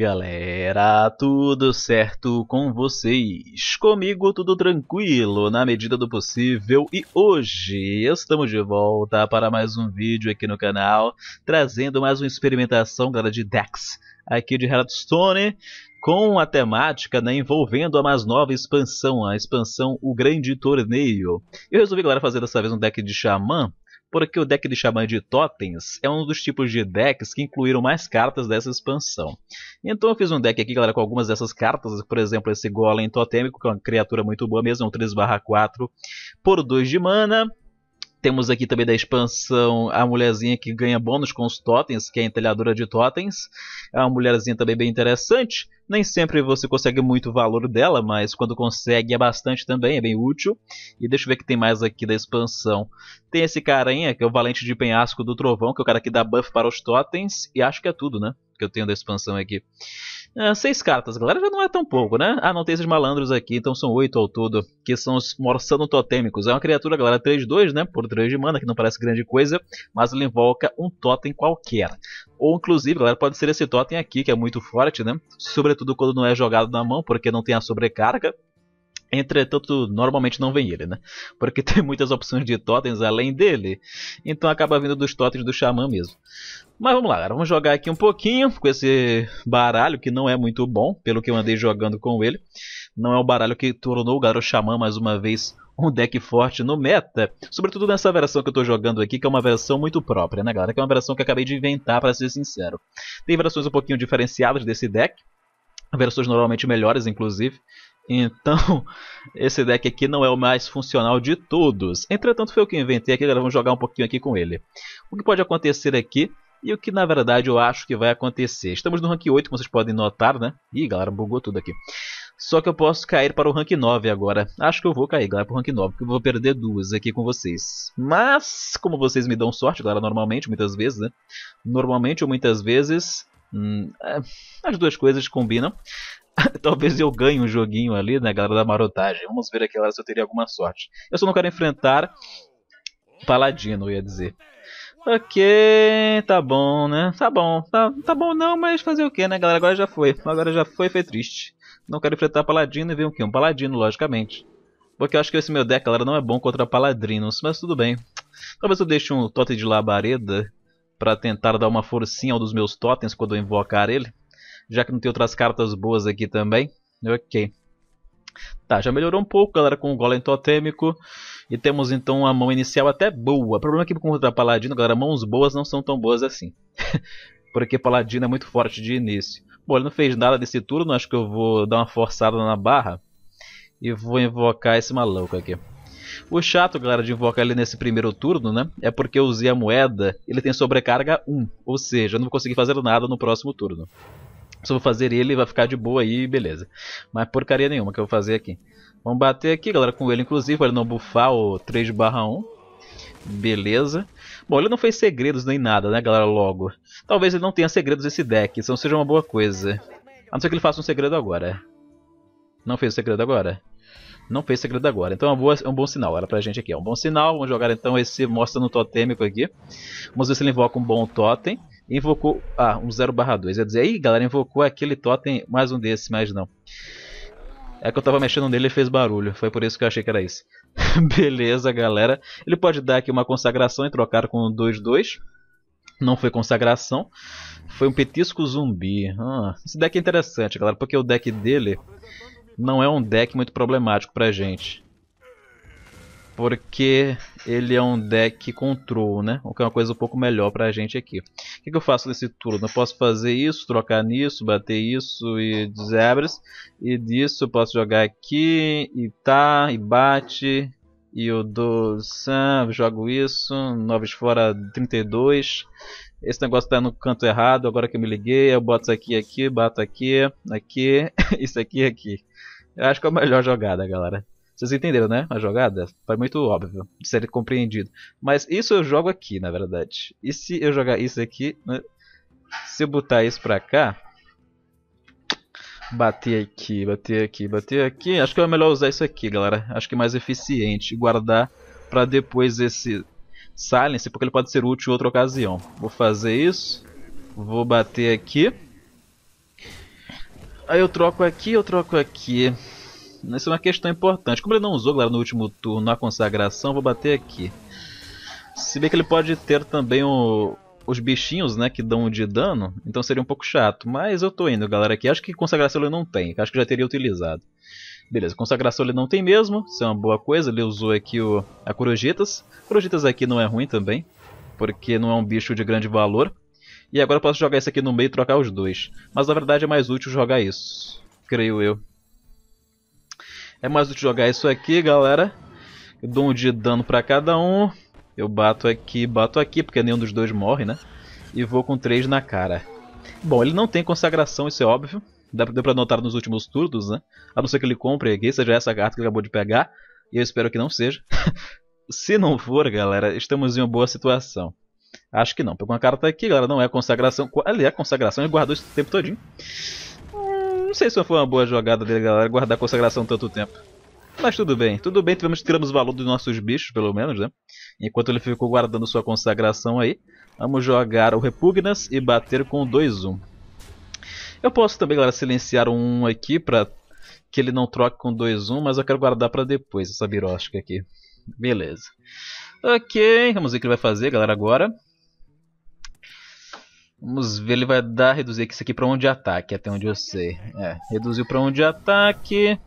galera, tudo certo com vocês? Comigo tudo tranquilo, na medida do possível, e hoje estamos de volta para mais um vídeo aqui no canal, trazendo mais uma experimentação, galera, de Dex, aqui de Hearthstone, com a temática né, envolvendo a mais nova expansão, a expansão O Grande Torneio. Eu resolvi, galera, fazer dessa vez um deck de Xamã, porque o deck de Xamã de Totens é um dos tipos de decks que incluíram mais cartas dessa expansão. Então eu fiz um deck aqui, galera, com algumas dessas cartas, por exemplo, esse Golem Totêmico, que é uma criatura muito boa mesmo, um 3/4 por 2 de mana. Temos aqui também da expansão a mulherzinha que ganha bônus com os totens, que é a entalhadora de totens. É uma mulherzinha também bem interessante. Nem sempre você consegue muito valor dela, mas quando consegue é bastante também, é bem útil. E deixa eu ver o que tem mais aqui da expansão. Tem esse carinha, que é o Valente de Penhasco do Trovão, que é o cara que dá buff para os totens. E acho que é tudo, né? Que eu tenho da expansão aqui. Uh, seis cartas, galera, já não é tão pouco, né? Ah, não tem esses malandros aqui, então são oito ao todo, que são os Morsano Totêmicos. É uma criatura, galera, 3-2, né? Por 3 de mana, que não parece grande coisa, mas ele invoca um totem qualquer. Ou, inclusive, galera, pode ser esse totem aqui, que é muito forte, né? Sobretudo quando não é jogado na mão, porque não tem a sobrecarga. Entretanto, normalmente não vem ele, né? Porque tem muitas opções de totens além dele. Então acaba vindo dos totens do xamã mesmo. Mas vamos lá, galera. Vamos jogar aqui um pouquinho com esse baralho que não é muito bom, pelo que eu andei jogando com ele. Não é o baralho que tornou o Garo Xamã mais uma vez um deck forte no meta. Sobretudo nessa versão que eu estou jogando aqui, que é uma versão muito própria, né, galera? Que é uma versão que eu acabei de inventar, para ser sincero. Tem versões um pouquinho diferenciadas desse deck versões normalmente melhores, inclusive, então, esse deck aqui não é o mais funcional de todos. Entretanto, foi eu que inventei aqui, galera. Vamos jogar um pouquinho aqui com ele. O que pode acontecer aqui e o que, na verdade, eu acho que vai acontecer. Estamos no rank 8, como vocês podem notar, né? Ih, galera, bugou tudo aqui. Só que eu posso cair para o rank 9 agora. Acho que eu vou cair, galera, para o rank 9, porque eu vou perder duas aqui com vocês. Mas, como vocês me dão sorte, galera, normalmente, muitas vezes, né? Normalmente ou muitas vezes, Hum, é, as duas coisas combinam. Talvez eu ganhe um joguinho ali, né, galera da marotagem. Vamos ver aqui se eu teria alguma sorte. Eu só não quero enfrentar Paladino, eu ia dizer. Ok, tá bom, né? Tá bom, tá, tá bom não, mas fazer o que, né, galera? Agora já foi. Agora já foi, foi triste. Não quero enfrentar Paladino e ver o quê? Um Paladino, logicamente. Porque eu acho que esse meu deck, galera, não é bom contra Paladrinos, mas tudo bem. Talvez eu deixe um Totem de Labareda pra tentar dar uma forcinha ao dos meus totens quando eu invocar ele já que não tem outras cartas boas aqui também. Ok. Tá, já melhorou um pouco, galera, com o Golem Totêmico. E temos então uma mão inicial até boa. O problema é que contra Paladino, galera, mãos boas não são tão boas assim. Porque Paladino é muito forte de início. Bom, ele não fez nada desse turno, acho que eu vou dar uma forçada na barra. E vou invocar esse maluco aqui. O chato, galera, de invocar ele nesse primeiro turno, né? É porque eu usei a moeda, ele tem sobrecarga 1. Ou seja, eu não vou conseguir fazer nada no próximo turno. Se eu vou fazer ele, vai ficar de boa aí, beleza. Mas porcaria nenhuma que eu vou fazer aqui. Vamos bater aqui, galera, com ele, inclusive, para ele não bufar o 3 barra 1. Beleza. Bom, ele não fez segredos nem nada, né, galera, logo. Talvez ele não tenha segredos esse deck, isso não seja uma boa coisa. A não ser que ele faça um segredo agora. Não fez o segredo agora? Não fez segredo agora. Então é, boa, é um bom sinal, era pra gente aqui. É um bom sinal. Vamos jogar então esse mostra no totêmico aqui. Vamos ver se ele invoca um bom totem invocou. Ah, um 0 barra 2. Quer dizer, aí galera, invocou aquele totem, mais um desse, mas não. É que eu tava mexendo nele e fez barulho. Foi por isso que eu achei que era isso. Beleza, galera. Ele pode dar aqui uma consagração e trocar com um 2-2. Não foi consagração. Foi um petisco zumbi. Ah, esse deck é interessante, galera, porque o deck dele não é um deck muito problemático pra gente porque ele é um deck control, né? O que é uma coisa um pouco melhor pra gente aqui. O que, que eu faço nesse turno? Eu posso fazer isso, trocar nisso, bater isso e zebras. E disso eu posso jogar aqui, e tá, e bate. E eu dou Sam, jogo isso, noves fora 32. Esse negócio tá no canto errado, agora que eu me liguei, eu boto isso aqui, aqui, bato aqui, aqui, isso aqui, aqui. Eu acho que é a melhor jogada, galera. Vocês entenderam, né? A jogada foi muito óbvio de ser compreendido. Mas isso eu jogo aqui, na verdade. E se eu jogar isso aqui, né? se eu botar isso pra cá, bater aqui, bater aqui, bater aqui, acho que é melhor usar isso aqui, galera. Acho que é mais eficiente guardar pra depois esse silence, porque ele pode ser útil em outra ocasião. Vou fazer isso, vou bater aqui. Aí eu troco aqui, eu troco aqui. Essa é uma questão importante. Como ele não usou, galera, no último turno a consagração, vou bater aqui. Se bem que ele pode ter também o, os bichinhos, né, que dão de dano, então seria um pouco chato. Mas eu tô indo, galera, aqui. Acho que consagração ele não tem, acho que já teria utilizado. Beleza, consagração ele não tem mesmo, isso é uma boa coisa. Ele usou aqui o, a Corujitas. Corujitas aqui não é ruim também, porque não é um bicho de grande valor. E agora eu posso jogar isso aqui no meio e trocar os dois. Mas na verdade é mais útil jogar isso, creio eu. É mais útil jogar isso aqui, galera. Eu dou um de dano pra cada um. Eu bato aqui, bato aqui, porque nenhum dos dois morre, né? E vou com três na cara. Bom, ele não tem consagração, isso é óbvio. Dá pra, deu pra notar nos últimos turnos, né? A não ser que ele compre aqui, seja essa carta que ele acabou de pegar. E eu espero que não seja. Se não for, galera, estamos em uma boa situação. Acho que não. Pegou uma carta aqui, galera, não é consagração. Ali é consagração, ele guardou isso o tempo todinho não sei se foi uma boa jogada dele, galera, guardar consagração tanto tempo. Mas tudo bem, tudo bem, tivemos, tiramos o valor dos nossos bichos, pelo menos, né? Enquanto ele ficou guardando sua consagração aí, vamos jogar o Repugnas e bater com 2-1. Um. Eu posso também, galera, silenciar um aqui pra que ele não troque com 2-1, um, mas eu quero guardar pra depois essa birosca aqui. Beleza. Ok, vamos ver o que ele vai fazer, galera, agora. Vamos ver, ele vai dar reduzir isso aqui para um de ataque, até onde eu sei. É, reduziu para um de ataque.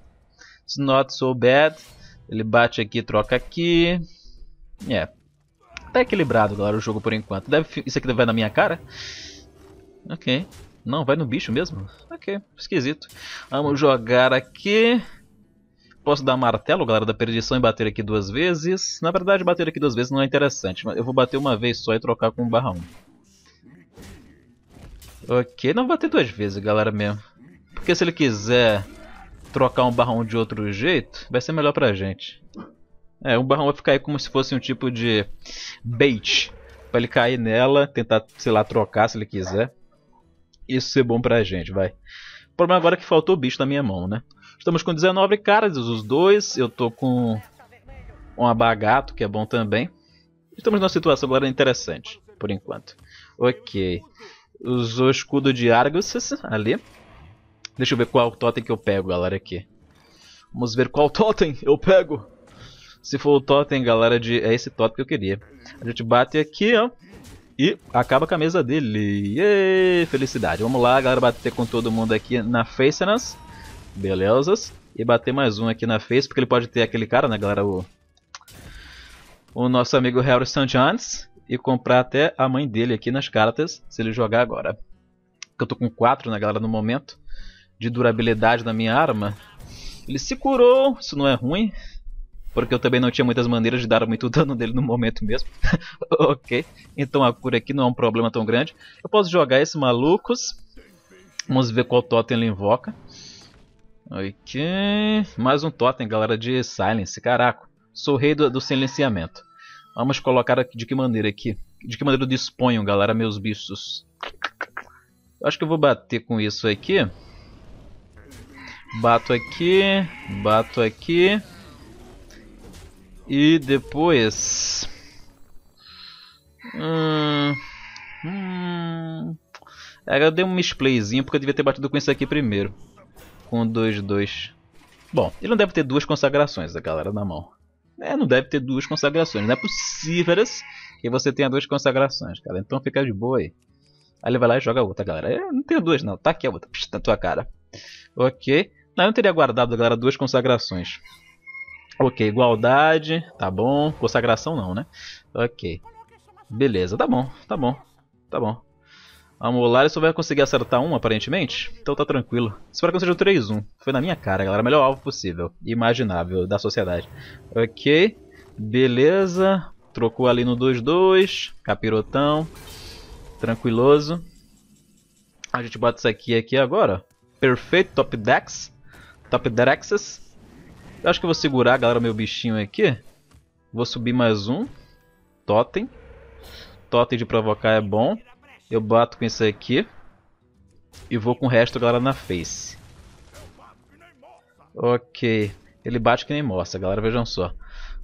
It's not so bad. Ele bate aqui, troca aqui. É. Tá equilibrado, galera, o jogo por enquanto. Deve, isso aqui vai na minha cara? Ok. Não, vai no bicho mesmo? Ok, esquisito. Vamos jogar aqui. Posso dar martelo, galera, da perdição e bater aqui duas vezes. Na verdade, bater aqui duas vezes não é interessante. Eu vou bater uma vez só e trocar com barra 1. Ok, não bater duas vezes, galera, mesmo. Porque se ele quiser trocar um barrão de outro jeito, vai ser melhor pra gente. É, um barrão vai ficar aí como se fosse um tipo de bait. Pra ele cair nela, tentar, sei lá, trocar se ele quiser. Isso ser bom pra gente, vai. O problema agora é que faltou o bicho na minha mão, né? Estamos com 19 caras, os dois. Eu tô com um abagato, que é bom também. Estamos numa situação agora interessante, por enquanto. Ok. Usou escudo de Argus assim, ali. Deixa eu ver qual totem que eu pego, galera, aqui. Vamos ver qual totem eu pego. Se for o totem, galera, de... é esse totem que eu queria. A gente bate aqui, ó. E acaba com a mesa dele. Yay, felicidade. Vamos lá, galera, bater com todo mundo aqui na Facenance. Né? Belezas. E bater mais um aqui na Face, porque ele pode ter aquele cara, né, galera? O, o nosso amigo Harry St. John's e comprar até a mãe dele aqui nas cartas, se ele jogar agora. Eu tô com 4 na né, galera no momento de durabilidade da minha arma. Ele se curou, isso não é ruim, porque eu também não tinha muitas maneiras de dar muito dano dele no momento mesmo. ok, então a cura aqui não é um problema tão grande. Eu posso jogar esse malucos. Vamos ver qual totem ele invoca. Ok, mais um totem, galera, de silence, caraca. Sou rei do, do silenciamento. Vamos colocar de que maneira aqui? De que maneira eu disponho, galera, meus bichos? Eu acho que eu vou bater com isso aqui. Bato aqui, bato aqui. E depois... Hum... Hum... Agora é, eu dei um misplayzinho porque eu devia ter batido com isso aqui primeiro. Com 2, 2. Bom, ele não deve ter duas consagrações, a galera, na mão né, não deve ter duas consagrações. Não é possível que você tenha duas consagrações, cara. Então fica de boa aí. Aí ele vai lá e joga outra, galera. É, não tenho duas, não. Tá aqui a outra. Psh, na tua cara. Ok. Não, eu não teria guardado, galera, duas consagrações. Ok, igualdade. Tá bom. Consagração não, né? Ok. Beleza, tá bom. Tá bom. Tá bom. A Molar só vai conseguir acertar um, aparentemente. Então tá tranquilo. Espero que não seja o 3-1. Foi na minha cara, galera. Melhor alvo possível. Imaginável da sociedade. Ok. Beleza. Trocou ali no 2-2. Capirotão. Tranquiloso. A gente bota isso aqui aqui agora. Perfeito. Top Dex. Top Dexes. Eu acho que eu vou segurar, galera, meu bichinho aqui. Vou subir mais um. Totem. Totem de provocar é bom. Eu bato com isso aqui. E vou com o resto agora na face. Ok. Ele bate que nem mostra, galera. Vejam só.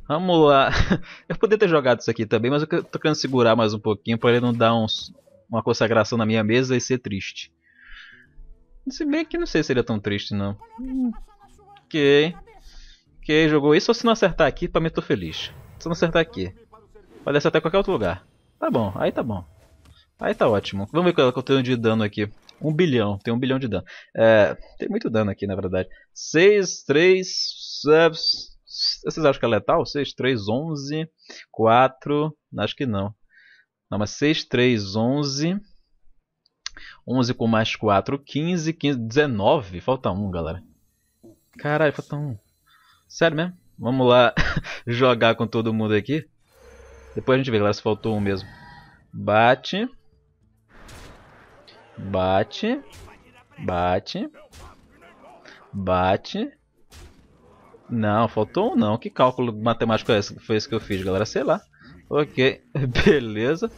Vamos lá. eu poderia ter jogado isso aqui também, mas eu tô querendo segurar mais um pouquinho para ele não dar uns, uma consagração na minha mesa e ser triste. Se bem que não sei se ele é tão triste, não. Ok. Ok, jogou isso. Ou se não acertar aqui, pra mim eu tô feliz. Se não acertar aqui. Pode acertar em qualquer outro lugar. Tá bom, aí tá bom. Aí tá ótimo. Vamos ver qual é que eu tenho de dano aqui. um bilhão, tem um bilhão de dano. É, tem muito dano aqui, na verdade. 6, 3, uh, vocês acham que é letal? 6, 3, 11, 4, acho que não. Não, mas 6, 3, 11, 11 com mais 4, 15, 15, 19, falta 1, galera. Caralho, falta 1. Sério mesmo? Vamos lá jogar com todo mundo aqui. Depois a gente vê, galera, se faltou um mesmo. Bate. Bate. Bate. Bate. Não, faltou um não. Que cálculo matemático é esse? foi esse que eu fiz, galera? Sei lá. Ok, beleza.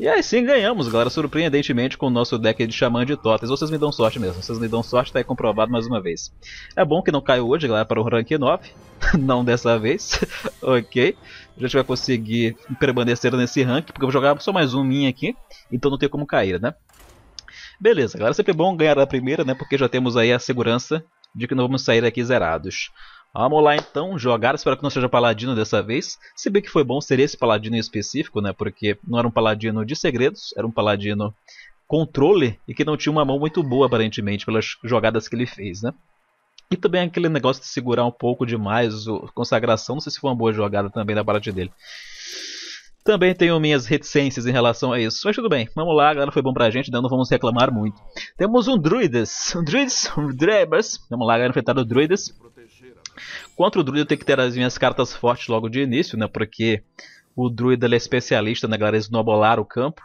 E aí sim ganhamos, galera, surpreendentemente com o nosso deck de Xamã de totes. Vocês me dão sorte mesmo, vocês me dão sorte, tá aí comprovado mais uma vez. É bom que não caiu hoje, galera, para o rank 9. não dessa vez, ok. A gente vai conseguir permanecer nesse rank, porque eu vou jogar só mais um min aqui, então não tem como cair, né? Beleza, galera, sempre é bom ganhar a primeira, né? Porque já temos aí a segurança de que não vamos sair aqui zerados. Vamos lá então, jogar, espero que não seja paladino dessa vez. Se bem que foi bom ser esse paladino em específico, né? Porque não era um paladino de segredos, era um paladino controle e que não tinha uma mão muito boa aparentemente pelas jogadas que ele fez, né? E também aquele negócio de segurar um pouco demais o consagração, não sei se foi uma boa jogada também da parte dele. Também tenho minhas reticências em relação a isso. Mas tudo bem, vamos lá, a galera foi bom pra gente, então não vamos reclamar muito. Temos um Druidas. Um Druidas? Um Drebers. Vamos lá, galera, enfrentar o Druidas. Contra o Druida eu tenho que ter as minhas cartas fortes logo de início, né? Porque o Druida é especialista na né, galera esnobolar o campo.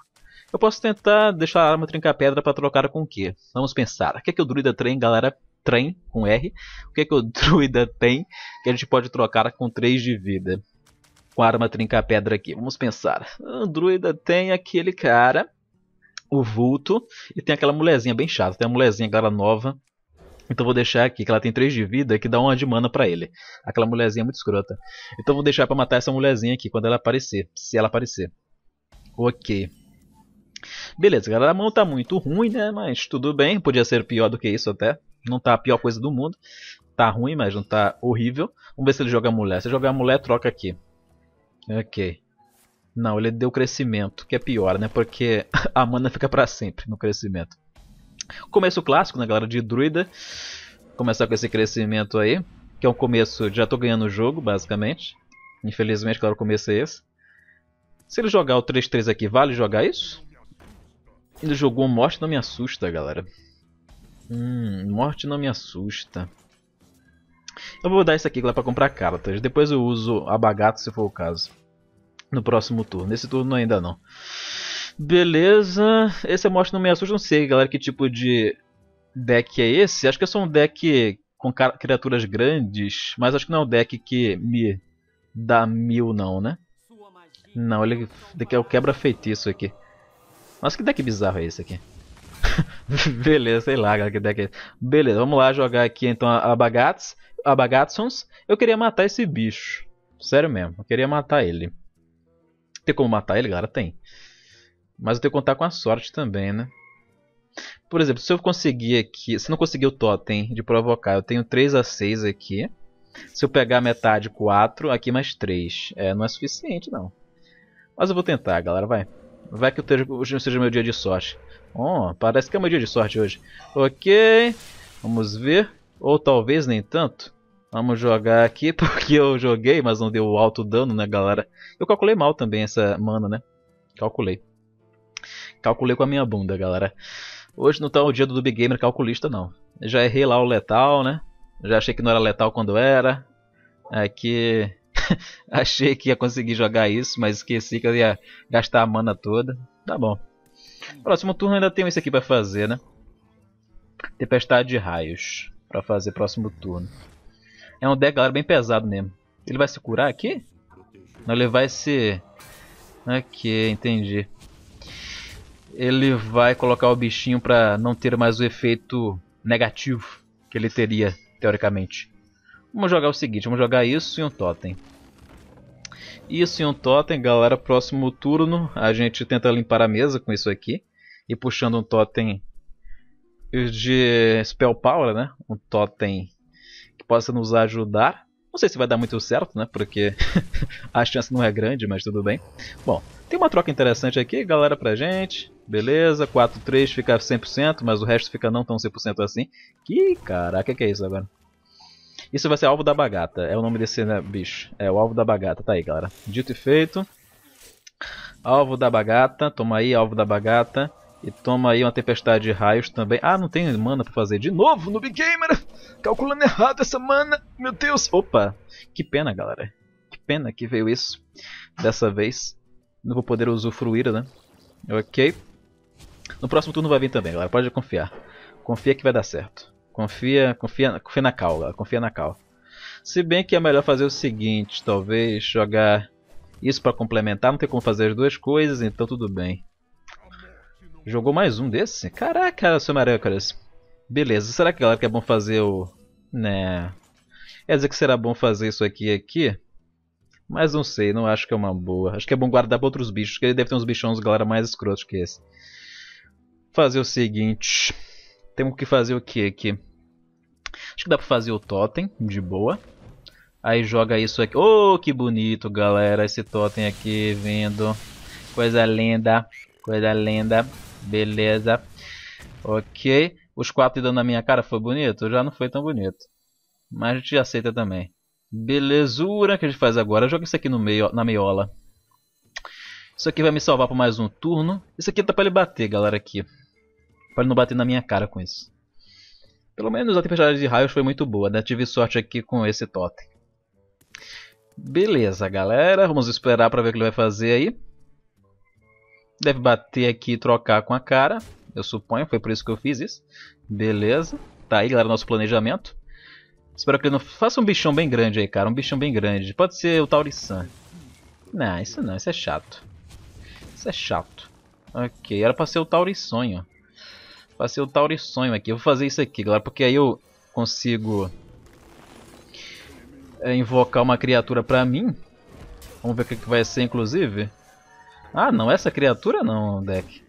Eu posso tentar deixar a arma trincar pedra para trocar com o quê? Vamos pensar. O que é que o Druida tem, galera? Trem, com R. O que é que o Druida tem que a gente pode trocar com 3 de vida? com a arma trinca pedra aqui. Vamos pensar. A ah, druida tem aquele cara, o vulto, e tem aquela mulherzinha bem chata. Tem a mulherzinha, galera nova. Então vou deixar aqui que ela tem 3 de vida, que dá uma de mana pra ele. Aquela mulherzinha muito escrota. Então vou deixar pra matar essa mulherzinha aqui quando ela aparecer. Se ela aparecer. Ok. Beleza, galera, a mão tá muito ruim, né? Mas tudo bem, podia ser pior do que isso até. Não tá a pior coisa do mundo. Tá ruim, mas não tá horrível. Vamos ver se ele joga mulher. Se jogar mulher, troca aqui. Ok. Não, ele deu crescimento, que é pior, né? Porque a mana fica para sempre no crescimento. Começo clássico, né, galera? De druida. Começar com esse crescimento aí. Que é um começo, já tô ganhando o jogo, basicamente. Infelizmente, claro, o começo é esse. Se ele jogar o 3-3 aqui, vale jogar isso? Ele jogou morte, não me assusta, galera. Hum, morte não me assusta. Eu vou dar isso aqui lá para comprar cartas. Depois eu uso a se for o caso. No próximo turno. Nesse turno ainda não. Beleza. Esse amostra não me assusta. Não sei, galera, que tipo de deck é esse. Acho que é só um deck com criaturas grandes. Mas acho que não é um deck que me dá mil não, né? Não, ele é o quebra-feitiço aqui. Nossa, que deck bizarro é esse aqui? Beleza, sei lá, galera, que deck é esse. Beleza, vamos lá jogar aqui então a, a Bagats. Abagatsons, eu queria matar esse bicho. Sério mesmo, eu queria matar ele. Tem como matar ele, galera? Tem. Mas eu tenho que contar com a sorte também, né? Por exemplo, se eu conseguir aqui... Se não conseguir o totem de provocar, eu tenho 3 a 6 aqui. Se eu pegar metade, 4. Aqui mais 3. É, não é suficiente, não. Mas eu vou tentar, galera, vai. Vai que hoje seja meu dia de sorte. Oh, parece que é meu dia de sorte hoje. Ok. Vamos ver. Ou talvez nem tanto. Vamos jogar aqui, porque eu joguei, mas não deu alto dano, né, galera? Eu calculei mal também essa mana, né? Calculei. Calculei com a minha bunda, galera. Hoje não tá o dia do Big Gamer calculista, não. já errei lá o letal, né? já achei que não era letal quando era. Aqui... achei que ia conseguir jogar isso, mas esqueci que eu ia gastar a mana toda. Tá bom. Próximo turno ainda tenho isso aqui pra fazer, né? Tempestade de Raios. Pra fazer próximo turno. É um deck, galera, bem pesado mesmo. Ele vai se curar aqui? Não, ele vai se... Ok, entendi. Ele vai colocar o bichinho pra não ter mais o efeito negativo que ele teria, teoricamente. Vamos jogar o seguinte, vamos jogar isso e um totem. Isso e um totem, galera, próximo turno a gente tenta limpar a mesa com isso aqui. E puxando um totem de Spell Power, né? Um totem possa nos ajudar. Não sei se vai dar muito certo, né? Porque a chance não é grande, mas tudo bem. Bom, tem uma troca interessante aqui, galera, pra gente. Beleza, 4-3 fica 100%, mas o resto fica não tão 100% assim. Que caraca, que é isso agora? Isso vai ser Alvo da Bagata, é o nome desse né, bicho. É o Alvo da Bagata, tá aí, galera. Dito e feito. Alvo da Bagata, toma aí, Alvo da Bagata. E toma aí uma tempestade de raios também. Ah, não tem mana pra fazer. De novo, Noob Gamer! Calculando errado essa mana. Meu Deus! Opa! Que pena, galera. Que pena que veio isso. Dessa vez. Não vou poder usufruir, né? Ok. No próximo turno vai vir também, galera. Pode confiar. Confia que vai dar certo. Confia, confia, confia na cal, galera. Confia na cal. Se bem que é melhor fazer o seguinte, talvez jogar isso para complementar. Não tem como fazer as duas coisas, então tudo bem. Jogou mais um desse? Caraca, seu Maracaras. Beleza, será que galera é bom fazer o... Né... Quer dizer que será bom fazer isso aqui aqui? Mas não sei, não acho que é uma boa. Acho que é bom guardar pra outros bichos, que ele deve ter uns bichões, galera, mais escrotos que esse. Fazer o seguinte... Temos que fazer o que aqui? Acho que dá pra fazer o totem, de boa. Aí joga isso aqui. Oh, que bonito, galera, esse totem aqui, vendo. Coisa linda, coisa linda. Beleza. Ok. Os quatro dando na minha cara foi bonito? Já não foi tão bonito. Mas a gente aceita também. Belezura que a gente faz agora. Joga isso aqui no meio, na meiola. Isso aqui vai me salvar por mais um turno. Isso aqui tá pra ele bater, galera, aqui. Pra ele não bater na minha cara com isso. Pelo menos a tempestade de raios foi muito boa, né? Tive sorte aqui com esse totem. Beleza, galera. Vamos esperar pra ver o que ele vai fazer aí. Deve bater aqui e trocar com a cara. Eu suponho, foi por isso que eu fiz isso. Beleza. Tá aí, galera, nosso planejamento. Espero que ele não faça um bichão bem grande aí, cara. Um bichão bem grande. Pode ser o Taurisan. Não, isso não. Isso é chato. Isso é chato. Ok, era pra ser o Taurissonho. Pra ser o Taurissonho aqui. Eu vou fazer isso aqui, galera, porque aí eu consigo eh, invocar uma criatura pra mim. Vamos ver o que vai ser, inclusive. Ah, não, essa criatura não, deck.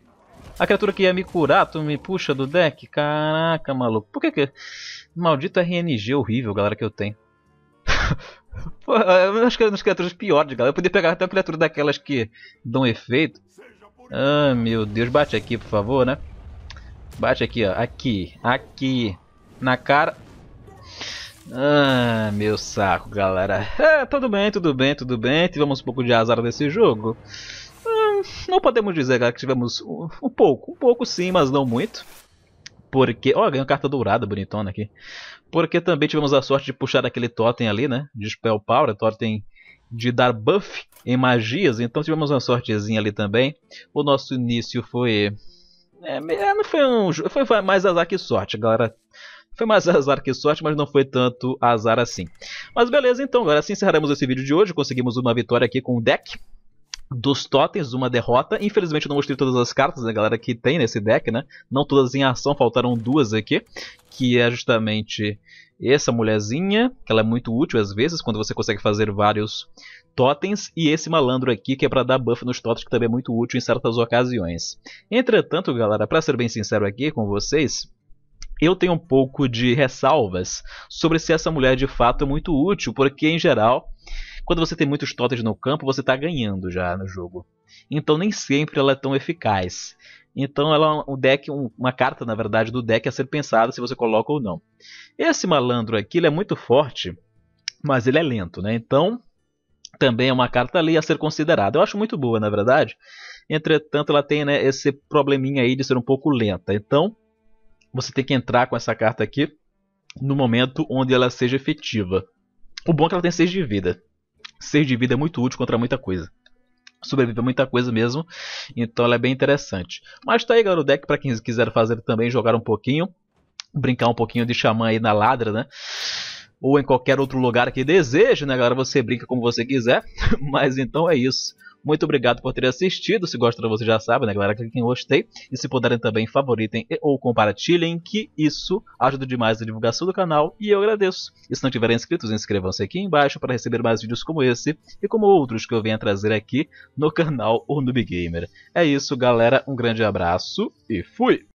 A criatura que ia me curar, tu me puxa do deck? Caraca, maluco. Por que que... Maldito RNG horrível, galera, que eu tenho. Pô, eu acho que uma é as criaturas piores, galera. Eu podia pegar até uma criatura daquelas que dão efeito. Ah, meu Deus. Bate aqui, por favor, né? Bate aqui, ó. Aqui. Aqui. Na cara. Ah, meu saco, galera. É, tudo bem, tudo bem, tudo bem. Tivemos um pouco de azar nesse jogo não podemos dizer cara, que tivemos um, um, pouco, um pouco sim, mas não muito. Porque, ó, oh, ganhou carta dourada bonitona aqui. Porque também tivemos a sorte de puxar aquele totem ali, né? De Spell Power, totem de dar buff em magias, então tivemos uma sortezinha ali também. O nosso início foi. É, é não foi um. Foi mais azar que sorte, galera. Foi mais azar que sorte, mas não foi tanto azar assim. Mas beleza, então, galera, assim encerraremos esse vídeo de hoje. Conseguimos uma vitória aqui com o deck dos totens, uma derrota. Infelizmente eu não mostrei todas as cartas, né, galera, que tem nesse deck, né? Não todas em ação, faltaram duas aqui. Que é justamente essa mulherzinha, que ela é muito útil às vezes, quando você consegue fazer vários totens. E esse malandro aqui, que é para dar buff nos totens, que também é muito útil em certas ocasiões. Entretanto, galera, para ser bem sincero aqui com vocês, eu tenho um pouco de ressalvas sobre se essa mulher de fato é muito útil, porque em geral quando você tem muitos totens no campo, você está ganhando já no jogo. Então nem sempre ela é tão eficaz. Então ela um deck, uma carta na verdade do deck a ser pensada se você coloca ou não. Esse malandro aqui ele é muito forte, mas ele é lento, né? Então também é uma carta ali a ser considerada. Eu acho muito boa, na verdade. Entretanto, ela tem né, esse probleminha aí de ser um pouco lenta. Então, você tem que entrar com essa carta aqui no momento onde ela seja efetiva. O bom é que ela tem 6 de vida ser de vida é muito útil contra muita coisa. Sobrevive a muita coisa mesmo, então ela é bem interessante. Mas tá aí, galera, o deck para quem quiser fazer também, jogar um pouquinho, brincar um pouquinho de xamã aí na ladra, né? Ou em qualquer outro lugar que deseje, né, galera? Você brinca como você quiser, mas então é isso. Muito obrigado por ter assistido. Se gostaram, você já sabe, né, galera? Cliquem em gostei. E se puderem também, favoritem ou compartilhem, que isso ajuda demais na divulgação do canal e eu agradeço. E se não tiverem inscritos, inscrevam-se aqui embaixo para receber mais vídeos como esse e como outros que eu venha trazer aqui no canal Urnubi Gamer. É isso, galera. Um grande abraço e fui!